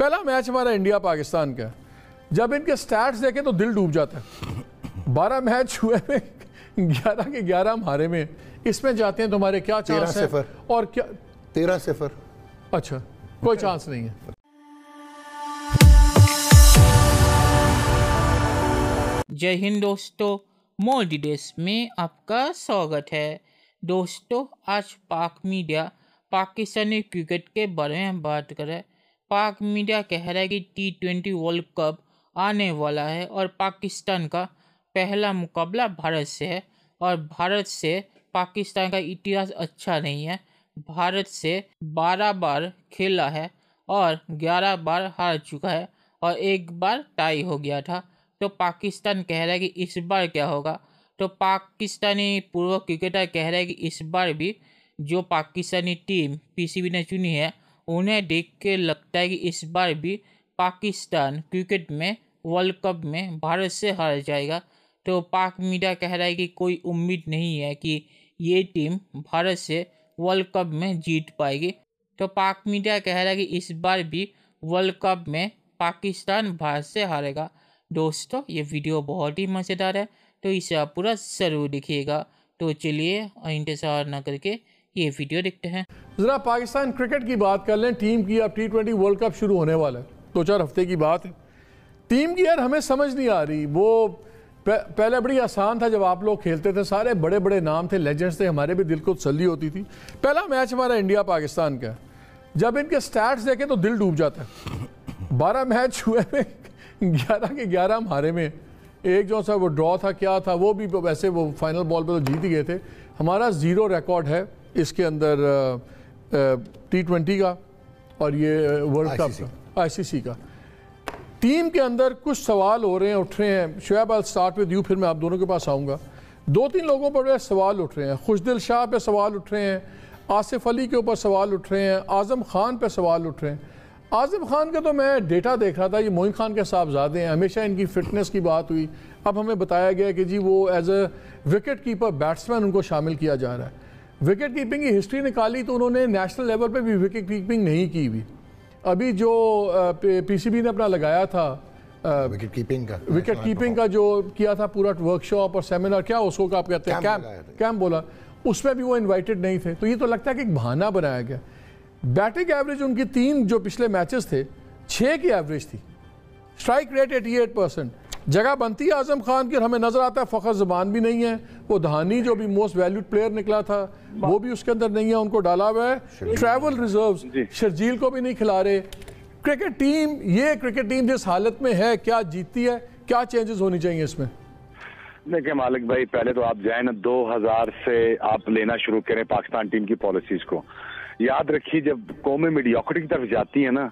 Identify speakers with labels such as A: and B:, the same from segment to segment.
A: पहला मैच हमारा इंडिया पाकिस्तान का जब इनके स्टैट्स देखें तो दिल डूब जाता है बारह मैच हुए में ग्यारह के ग्यारह हमारे में इसमें जाते हैं तुम्हारे तो क्या चांस है और क्या तेरह सिफर अच्छा कोई चांस नहीं है
B: जय हिंद दोस्तों मोदी देश में आपका स्वागत है दोस्तों आज पाक मीडिया पाकिस्तानी क्रिकेट के बारे में बात करें पाक मीडिया कह रहा है कि टी ट्वेंटी वर्ल्ड कप आने वाला है और पाकिस्तान का पहला मुकाबला भारत से है और भारत से पाकिस्तान का इतिहास अच्छा नहीं है भारत से बारह बार खेला है और ग्यारह बार हार चुका है और एक बार टाई हो गया था तो पाकिस्तान कह रहा है कि इस बार क्या होगा तो पाकिस्तानी पूर्व क्रिकेटर कह रहा है कि इस बार भी जो पाकिस्तानी टीम पीसीबी ने चुनी है उन्हें देख के लगता है कि इस बार भी पाकिस्तान क्रिकेट में वर्ल्ड कप में भारत से हार जाएगा तो पाक मीडिया कह रहा है कि कोई उम्मीद नहीं है कि ये टीम भारत से वर्ल्ड कप में जीत पाएगी तो पाक मीडिया कह रहा है कि इस बार भी वर्ल्ड कप में पाकिस्तान भारत से हारेगा दोस्तों ये वीडियो बहुत ही मज़ेदार है तो इसे आप पूरा ज़रूर देखिएगा तो चलिए इंतज़ार न करके ये वीडियो देखते हैं
A: जरा पाकिस्तान क्रिकेट की बात कर लें टीम की अब टी ट्वेंटी वर्ल्ड कप शुरू होने वाला है दो चार हफ्ते की बात है टीम की यार हमें समझ नहीं आ रही वो पहले बड़ी आसान था जब आप लोग खेलते थे सारे बड़े बड़े नाम थे लेजेंड्स थे हमारे भी दिल को तसली होती थी पहला मैच हमारा इंडिया पाकिस्तान का जब इनके स्टैट्स देखें तो दिल डूब जाता है बारह मैच हुए में ग्यारह के ग्यारह हमारे में एक जो सा वो ड्रॉ था क्या था वो भी वैसे वो फाइनल बॉल पर तो जीत ही गए थे हमारा ज़ीरो रिकॉर्ड है इसके अंदर टी ट्वेंटी का और ये वर्ल्ड कप आईसीसी का टीम के अंदर कुछ सवाल हो रहे हैं उठ रहे हैं Shoaib I'll start with you फिर मैं आप दोनों के पास आऊँगा दो तीन लोगों पर सवाल उठ रहे हैं खुशदिल शाह पे सवाल उठ रहे हैं आसिफ अली के ऊपर सवाल उठ रहे हैं आज़म खान पे सवाल उठ रहे हैं आज़म खान का तो मैं डेटा देख रहा था ये मोइन खान के साहबजादे हैं हमेशा इनकी फ़िटनेस की बात हुई अब हमें बताया गया कि जी वो as a wicket keeper batsman उनको शामिल किया जा रहा है विकेट कीपिंग की हिस्ट्री निकाली तो उन्होंने नेशनल लेवल पे भी विकेट कीपिंग नहीं की हुई अभी जो पीसीबी ने अपना लगाया था
C: विकेट कीपिंग का
A: विकेट कीपिंग का जो किया था पूरा वर्कशॉप और सेमिनार क्या उसको आप कहते हैं कैम्प कैम्प बोला उसमें भी वो इन्वाइटेड नहीं थे तो ये तो लगता है कि एक बहाना बनाया गया बैटिंग एवरेज उनकी तीन जो पिछले मैचेस थे छः की एवरेज थी strike rate eighty eight percent जगह बनती है आजम खान की हमें नज़र आता है फ़खर ज़बान भी नहीं है वो धानी जो भी मोस्ट वैल्यूड प्लेयर निकला था वो भी उसके अंदर नहीं है उनको डाला हुआ है ट्रेवल रिजर्व शर्जील को भी नहीं खिला रहे क्रिकेट टीम ये क्रिकेट टीम जिस हालत में है क्या जीतती है क्या चेंजेस होनी चाहिए इसमें
C: देखिए मालिक भाई पहले तो आप जाए ना हजार से आप लेना शुरू करें पाकिस्तान टीम की पॉलिसीज को याद रखिए जब कौमी मीडियोक्रिटी की तरफ जाती है ना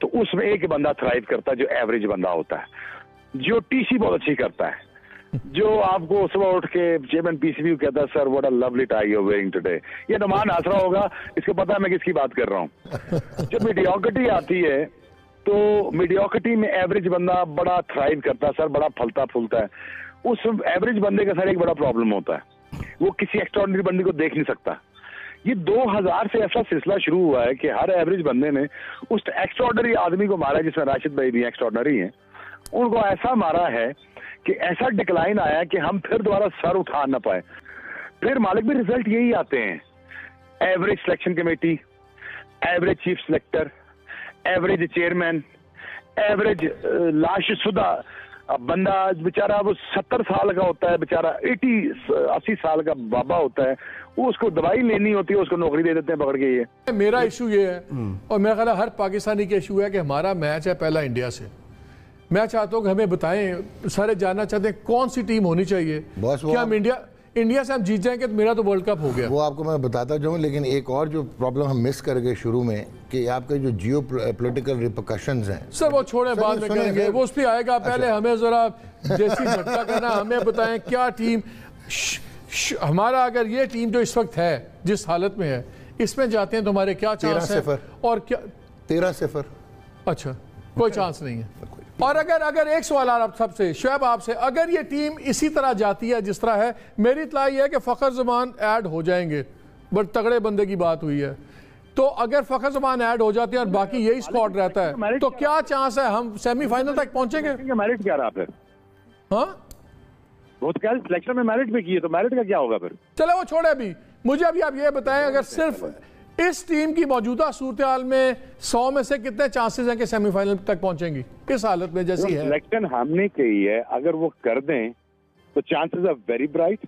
C: तो उसमें एक बंदा थ्राइव करता है जो एवरेज बंदा होता है जो टीसी बहुत अच्छी करता है जो आपको सुबह उठ के चेयरमैन पीसीबी कहता है sir what a lovely tie you wearing today ये नमान तो हंस आसरा होगा इसको पता है मैं किसकी बात कर रहा हूँ जब मीडियोक्रिटी आती है तो मीडियोकटी में एवरेज बंदा बड़ा थ्राइव करता है सर बड़ा फलता फूलता है उस एवरेज बंदे का सर एक बड़ा प्रॉब्लम होता है वो किसी एक्स्ट्रॉर्डनरी बंदे को देख नहीं सकता ये 2000 से ऐसा सिलसिला शुरू हुआ है कि हर एवरेज बंदे ने उस एक्स्ट्रॉर्डनरी आदमी को मारा जिसमें राशिद भाई भी एक्स्ट्रॉर्डनरी है उनको ऐसा मारा है कि ऐसा डिक्लाइन आया कि हम फिर दोबारा सर उठा ना पाए फिर मालिक भी रिजल्ट यही आते हैं average selection committee average chief selector average chairman average लाश सुधा अब बंदा बेचारा वो सत्तर साल का होता है बेचारा एटी अस्सी साल का बाबा होता है वो उसको दवाई लेनी होती है उसको नौकरी दे देते हैं पकड़ के ये
A: मेरा इशू ये है हम्म। और मेरा ख्याल हर पाकिस्तानी का इशू है कि हमारा मैच है पहला इंडिया से मैं चाहता हूँ कि हमें बताएं सारे जानना चाहते हैं कौन सी टीम होनी चाहिए बस वो क्या हम इंडिया
C: इंडिया से हम जीत जाएंगे तो मेरा तो वर्ल्ड कप हो गया वो आपको मैं बताता जाऊँ लेकिन एक और जो प्रॉब्लम हम मिस कर गए शुरू में कि आपके जो जियो पोलिटिकल रिपोकशन है
A: सर वो छोड़े बाद में करेंगे वो उस पर आएगा अच्छा। पहले हमें ज़रा जैसी झटका करना हमें बताएं क्या टीम हमारा अगर ये टीम जो इस वक्त है जिस हालत में है इसमें जाते हैं तुम्हारे तो क्या चांस है और क्या तेरह सिफर अच्छा कोई चांस नहीं है और अगर अगर एक सवाल आप सबसे शुएब आपसे अगर ये टीम इसी तरह जाती है जिस तरह है मेरी इतला यह है कि फ़खर जमान ऐड हो जाएंगे बट तगड़े बंदे की बात हुई है तो अगर फखर जमान ऐड हो जाते हैं और बाकी यही स्कॉट रहता है तो क्या चांस है हम सेमीफाइनल तक पहुंचेंगे मैरिट क्या रहा फिर हाँ वो तो क्या सिलेक्शन में भी की है तो मैरिट का क्या होगा फिर चलो वो छोड़े अभी मुझे अभी आप ये बताएं अगर सिर्फ इस टीम की मौजूदा सूरत में सौ में से कितने चांसेस हैं कि सेमीफाइनल तक पहुंचेंगी
C: किस हालत में जैसी है सिलेक्शन हमने कही है अगर वो कर दें तो चांसेस आर वेरी ब्राइट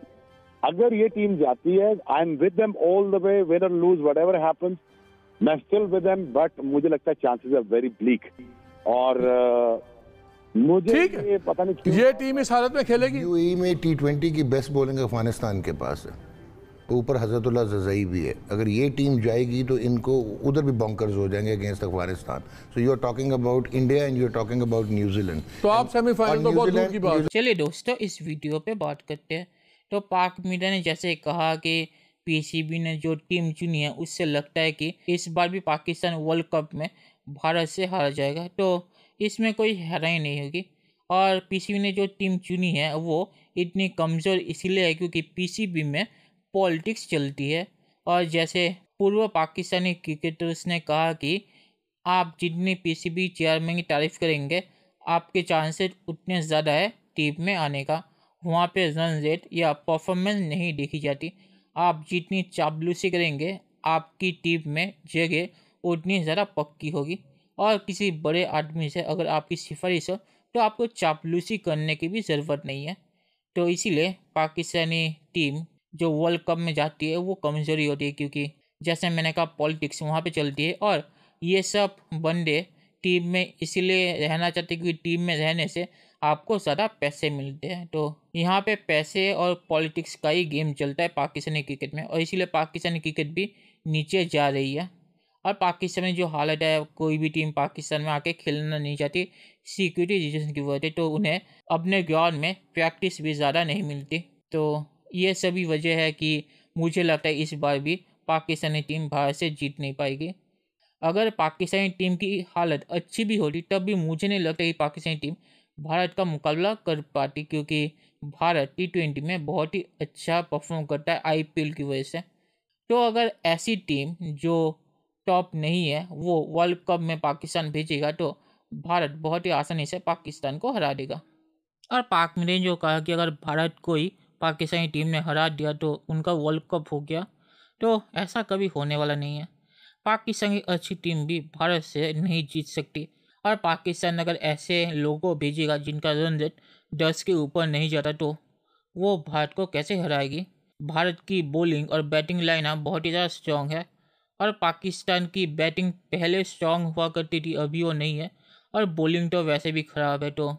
C: अगर ये टीम जाती है I am with them all the way win और लूज वट एवर हैपन्स मैं स्टिल विद देम बट मुझे लगता है चांसेस आर वेरी ब्लीक और uh, मुझे ये पता नहीं ये टीम इस हालत में खेलेगी यूएई e में टी ट्वेंटी की बेस्ट बॉलिंग अफगानिस्तान के पास है ऊपर हज़रतुल्ला जजई भी है अगर ये टीम जाएगी तो इनको उधर भी बॉन्कर्स हो जाएंगे against Afghanistan so you are talking about India and you are talking about New Zealand
B: तो आप सेमीफाइनल तो बहुत दूर की बात चलिए दोस्तों इस वीडियो पे बात करते हैं तो पाक मीडिया ने जैसे कहा कि पीसीबी ने जो टीम चुनी है उससे लगता है कि इस बार भी पाकिस्तान वर्ल्ड कप में भारत से हार जाएगा तो इसमें कोई हैरानी नहीं होगी और पीसीबी ने जो टीम चुनी है वो इतनी कमज़ोर इसलिए है क्योंकि पीसीबी में पॉलिटिक्स चलती है और जैसे पूर्व पाकिस्तानी क्रिकेटर्स ने कहा कि आप जितनी पीसीबी चेयरमैन की तारीफ़ करेंगे आपके चांसेस उतने ज़्यादा है टीम में आने का वहाँ पे रन रेट या परफॉर्मेंस नहीं देखी जाती आप जितनी चापलूसी करेंगे आपकी टीम में जगह उतनी ज़्यादा पक्की होगी और किसी बड़े आदमी से अगर आपकी सिफारिश हो तो आपको चापलूसी करने की भी ज़रूरत नहीं है तो इसीलिए पाकिस्तानी टीम जो वर्ल्ड कप में जाती है वो कमज़ोरी होती है क्योंकि जैसे मैंने कहा पॉलिटिक्स वहाँ पे चलती है और ये सब बंदे टीम में इसीलिए रहना चाहते हैं क्योंकि टीम में रहने से आपको ज़्यादा पैसे मिलते हैं तो यहाँ पे पैसे और पॉलिटिक्स का ही गेम चलता है पाकिस्तानी क्रिकेट में और इसीलिए पाकिस्तानी क्रिकेट भी नीचे जा रही है और पाकिस्तान में जो हालत है कोई भी टीम पाकिस्तान में आके खेलना नहीं चाहती सिक्योरिटी रीजन की वजह से तो उन्हें अपने ग्राउंड में प्रैक्टिस भी ज़्यादा नहीं मिलती तो ये सभी वजह है कि मुझे लगता है इस बार भी पाकिस्तानी टीम भारत से जीत नहीं पाएगी अगर पाकिस्तानी टीम की हालत अच्छी भी होती तब भी मुझे नहीं लगता कि पाकिस्तानी टीम भारत का मुकाबला कर पाती क्योंकि भारत टी ट्वेंटी में बहुत ही अच्छा परफॉर्म करता है आई की वजह से तो अगर ऐसी टीम जो टॉप नहीं है वो वर्ल्ड कप में पाकिस्तान भेजेगा तो भारत बहुत ही आसानी से पाकिस्तान को हरा देगा और पाक ने जो कहा कि अगर भारत कोई पाकिस्तानी टीम ने हरा दिया तो उनका वर्ल्ड कप हो गया तो ऐसा कभी होने वाला नहीं है पाकिस्तान की अच्छी टीम भी भारत से नहीं जीत सकती और पाकिस्तान अगर ऐसे लोगों भेजेगा जिनका रन रेट दस के ऊपर नहीं जाता तो वो भारत को कैसे हराएगी भारत की बॉलिंग और बैटिंग लाइनअप बहुत ही ज़्यादा स्ट्रॉन्ग है और पाकिस्तान की बैटिंग पहले स्ट्रॉन्ग हुआ करती थी अभी वो नहीं है और बॉलिंग तो वैसे भी ख़राब है तो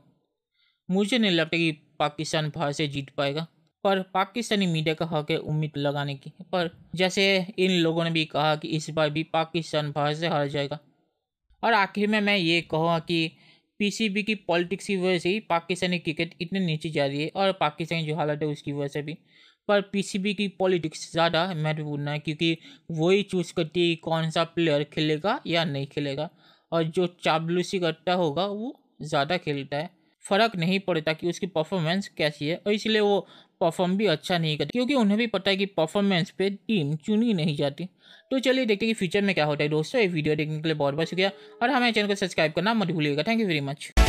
B: मुझे नहीं लगता कि पाकिस्तान भारत से जीत पाएगा पर पाकिस्तानी मीडिया का हक है उम्मीद लगाने की पर जैसे इन लोगों ने भी कहा कि इस बार भी पाकिस्तान भारत से हार जाएगा और आखिर में मैं ये कहूँगा कि पीसीबी की पॉलिटिक्स की वजह से ही पाकिस्तानी क्रिकेट इतने नीचे जा रही है और पाकिस्तान जो हालत है उसकी वजह से भी पर पीसीबी की पॉलिटिक्स ज़्यादा महत्वपूर्ण है क्योंकि वही चूज़ करती है कौन सा प्लेयर खेलेगा या नहीं खेलेगा और जो चाबलूसी करता होगा वो ज़्यादा खेलता है फ़र्क नहीं पड़ता कि उसकी परफॉर्मेंस कैसी है और इसलिए वो परफॉर्म भी अच्छा नहीं करती क्योंकि उन्हें भी पता है कि परफॉर्मेंस पे टीम चुनी नहीं जाती तो चलिए देखते हैं कि फ्यूचर में क्या होता है दोस्तों ये वीडियो देखने के लिए बहुत बहुत शुक्रिया और हमारे चैनल को सब्सक्राइब करना मत भूलिएगा थैंक यू वेरी मच